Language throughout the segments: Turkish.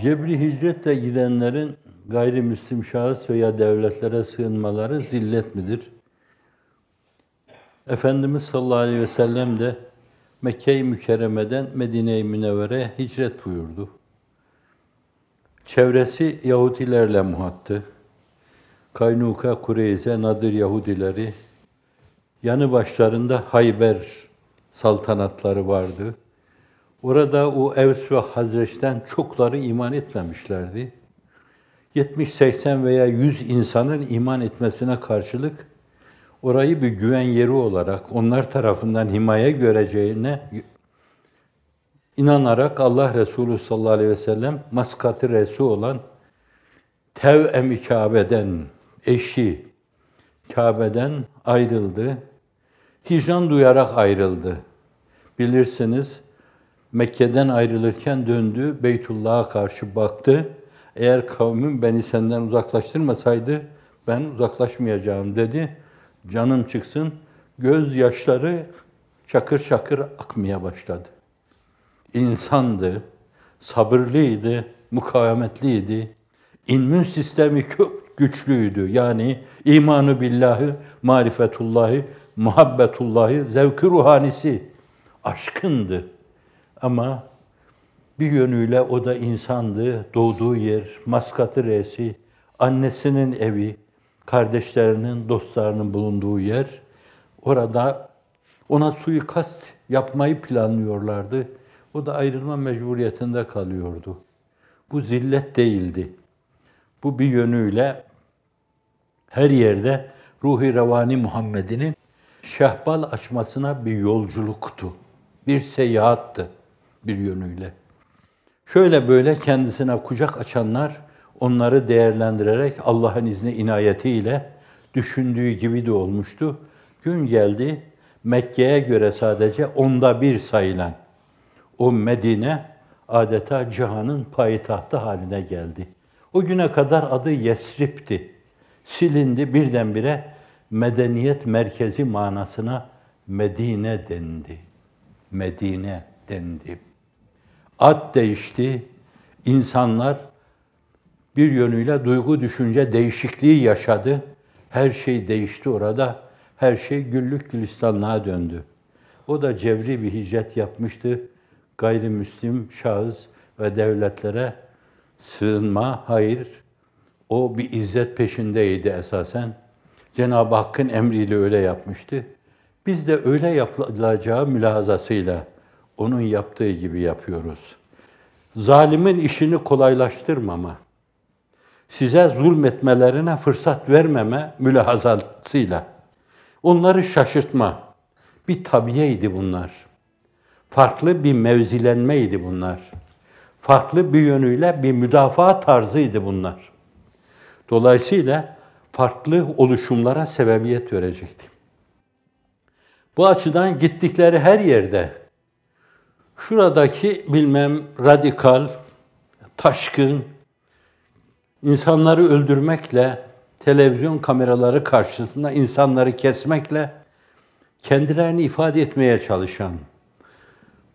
Cebri hicretle gidenlerin gayrimüslim şahıs veya devletlere sığınmaları zillet midir? Efendimiz sallallahu aleyhi ve sellem de Mekke-i Mükerreme'den Medine-i Münevvere'ye hicret buyurdu. Çevresi Yahudilerle muhattı. Kaynuka, Kureyze, Nadir Yahudileri, yanı başlarında Hayber saltanatları vardı.'' Orada o Evs ve Hazreç'ten çokları iman etmemişlerdi. 70, 80 veya 100 insanın iman etmesine karşılık orayı bir güven yeri olarak onlar tarafından himaye göreceğine inanarak Allah Resulü sallallahu aleyhi ve sellem maskatı resu olan Tevem-i Kabe'den, eşi Kabe'den ayrıldı. Hicran duyarak ayrıldı. Bilirsiniz Mekke'den ayrılırken döndü, Beytullah'a karşı baktı. Eğer kavmim beni senden uzaklaştırmasaydı ben uzaklaşmayacağım dedi. Canım çıksın, gözyaşları şakır şakır akmaya başladı. İnsandı, sabırlıydı, mukavemetliydi. İmmün sistemi çok güçlüydü. Yani imanı billahi, marifetullahi, muhabbetullahi, zevki ruhanisi aşkındı. Ama bir yönüyle o da insandı. Doğduğu yer, Maskat'ı resi, annesinin evi, kardeşlerinin, dostlarının bulunduğu yer. Orada ona suikast yapmayı planlıyorlardı. O da ayrılma mecburiyetinde kalıyordu. Bu zillet değildi. Bu bir yönüyle her yerde ruhi revani Muhammed'inin şehbal açmasına bir yolculuktu. Bir seyahattı bir yönüyle. Şöyle böyle kendisine kucak açanlar onları değerlendirerek Allah'ın izni inayetiyle düşündüğü gibi de olmuştu. Gün geldi Mekke'ye göre sadece onda bir sayılan o Medine adeta cihanın payitahtı haline geldi. O güne kadar adı Yesrib'ti. Silindi birdenbire medeniyet merkezi manasına Medine dendi. Medine dendi ad değişti, insanlar bir yönüyle duygu düşünce değişikliği yaşadı. Her şey değişti orada. Her şey güllük gülistanlığa döndü. O da cevri bir hicret yapmıştı. Gayrimüslim şahıs ve devletlere sığınma, hayır. O bir izzet peşindeydi esasen. Cenab-ı Hakk'ın emriyle öyle yapmıştı. Biz de öyle yapılacağı mülahazasıyla onun yaptığı gibi yapıyoruz. Zalimin işini kolaylaştırmama, size zulmetmelerine fırsat vermeme mülahazasıyla, onları şaşırtma, bir tabiyeydi bunlar. Farklı bir mevzilenmeydi bunlar. Farklı bir yönüyle bir müdafaa tarzıydı bunlar. Dolayısıyla farklı oluşumlara sebebiyet verecekti. Bu açıdan gittikleri her yerde şuradaki bilmem radikal, taşkın, insanları öldürmekle, televizyon kameraları karşısında insanları kesmekle kendilerini ifade etmeye çalışan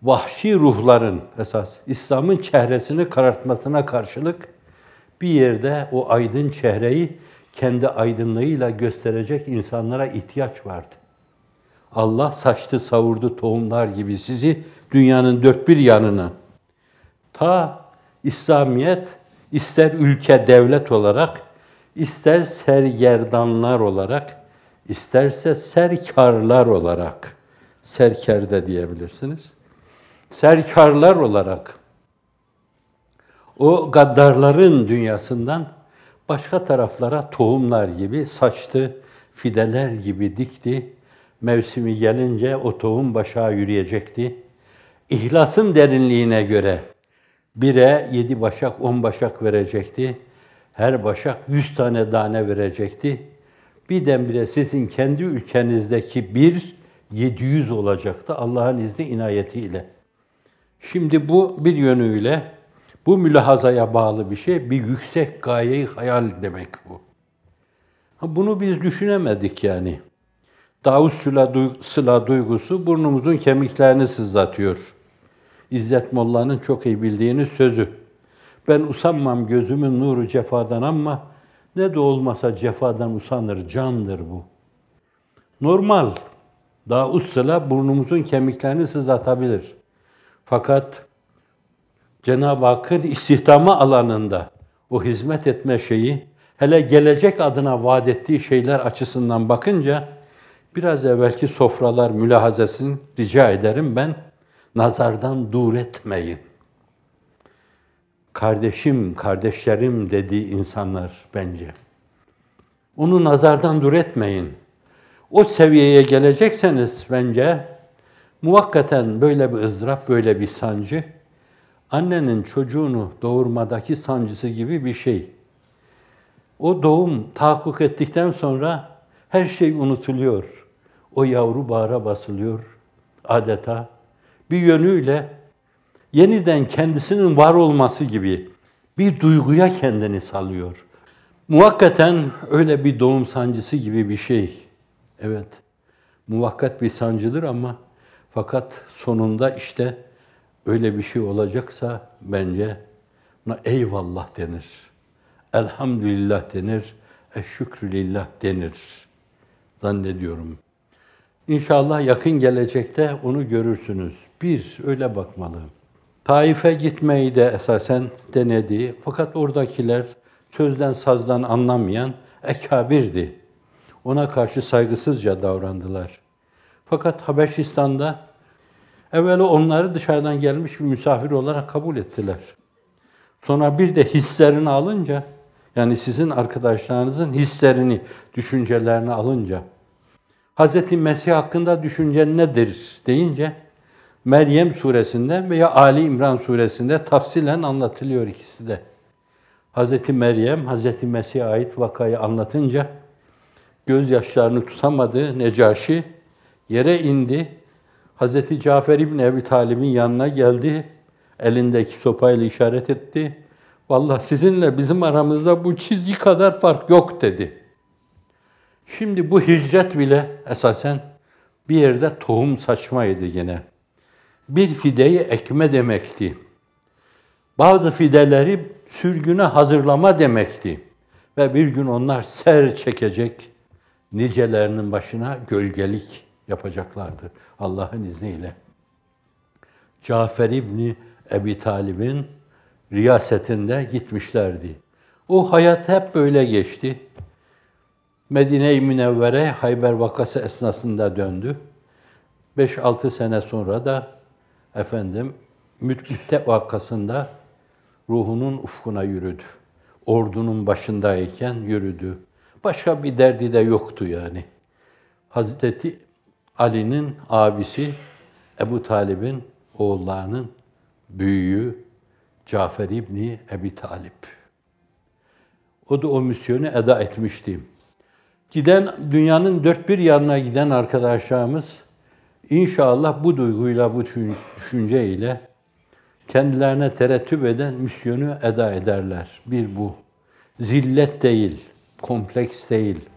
vahşi ruhların esas İslam'ın çehresini karartmasına karşılık bir yerde o aydın çehreyi kendi aydınlığıyla gösterecek insanlara ihtiyaç vardı. Allah saçtı savurdu tohumlar gibi sizi dünyanın dört bir yanına, ta İslamiyet ister ülke devlet olarak, ister sergerdanlar olarak, isterse serkarlar olarak, serkerde diyebilirsiniz. Serkarlar olarak o gaddarların dünyasından başka taraflara tohumlar gibi saçtı, fideler gibi dikti. Mevsimi gelince o tohum başa yürüyecekti. İhlasın derinliğine göre bire yedi başak, on başak verecekti. Her başak yüz tane tane verecekti. Birdenbire sizin kendi ülkenizdeki bir 700 olacaktı Allah'ın izni inayetiyle. Şimdi bu bir yönüyle bu mülahazaya bağlı bir şey. Bir yüksek gayeyi hayal demek bu. bunu biz düşünemedik yani. Davut Sıla duygusu burnumuzun kemiklerini sızlatıyor. İzzet Molla'nın çok iyi bildiğini sözü. Ben usanmam gözümün nuru cefadan ama ne de olmasa cefadan usanır, candır bu. Normal, Davut Sıla burnumuzun kemiklerini sızlatabilir. Fakat Cenab-ı Hakk'ın istihdamı alanında o hizmet etme şeyi, hele gelecek adına vaat ettiği şeyler açısından bakınca Biraz evvelki sofralar mülahazasını rica ederim ben. Nazardan dur etmeyin. Kardeşim, kardeşlerim dediği insanlar bence. Onu nazardan dur etmeyin. O seviyeye gelecekseniz bence muvakkaten böyle bir ızdırap, böyle bir sancı annenin çocuğunu doğurmadaki sancısı gibi bir şey. O doğum tahakkuk ettikten sonra her şey unutuluyor o yavru bağra basılıyor adeta. Bir yönüyle yeniden kendisinin var olması gibi bir duyguya kendini salıyor. muhakkaten öyle bir doğum sancısı gibi bir şey. Evet, muvakkat bir sancıdır ama fakat sonunda işte öyle bir şey olacaksa bence buna eyvallah denir. Elhamdülillah denir. Eşşükrülillah denir. Zannediyorum. İnşallah yakın gelecekte onu görürsünüz. Bir, öyle bakmalı. Taif'e gitmeyi de esasen denedi. Fakat oradakiler sözden sazdan anlamayan ekabirdi. Ona karşı saygısızca davrandılar. Fakat Habeşistan'da evvela onları dışarıdan gelmiş bir misafir olarak kabul ettiler. Sonra bir de hislerini alınca, yani sizin arkadaşlarınızın hislerini, düşüncelerini alınca Hz. Mesih hakkında düşüncen nedir deyince Meryem suresinde veya Ali İmran suresinde tafsilen anlatılıyor ikisi de. Hz. Meryem, Hz. Mesih'e ait vakayı anlatınca gözyaşlarını tutamadı Necaşi. Yere indi. Hz. Cafer İbni Ebi Talib'in yanına geldi. Elindeki sopayla işaret etti. Vallahi sizinle bizim aramızda bu çizgi kadar fark yok dedi. Şimdi bu hicret bile esasen bir yerde tohum saçmaydı yine. Bir fideyi ekme demekti. Bazı fideleri sürgüne hazırlama demekti. Ve bir gün onlar ser çekecek, nicelerinin başına gölgelik yapacaklardı Allah'ın izniyle. Cafer İbni Ebi Talib'in riyasetinde gitmişlerdi. O hayat hep böyle geçti. Medine-i Münevvere Hayber vakası esnasında döndü. 5-6 sene sonra da efendim Mütbütte vakasında ruhunun ufkuna yürüdü. Ordunun başındayken yürüdü. Başka bir derdi de yoktu yani. Hazreti Ali'nin abisi Ebu Talib'in oğullarının büyüğü Cafer İbni Ebi Talip. O da o misyonu eda etmişti. Giden, dünyanın dört bir yanına giden arkadaşlarımız inşallah bu duyguyla, bu düşünceyle kendilerine terettüp eden misyonu eda ederler. Bir bu. Zillet değil, kompleks değil.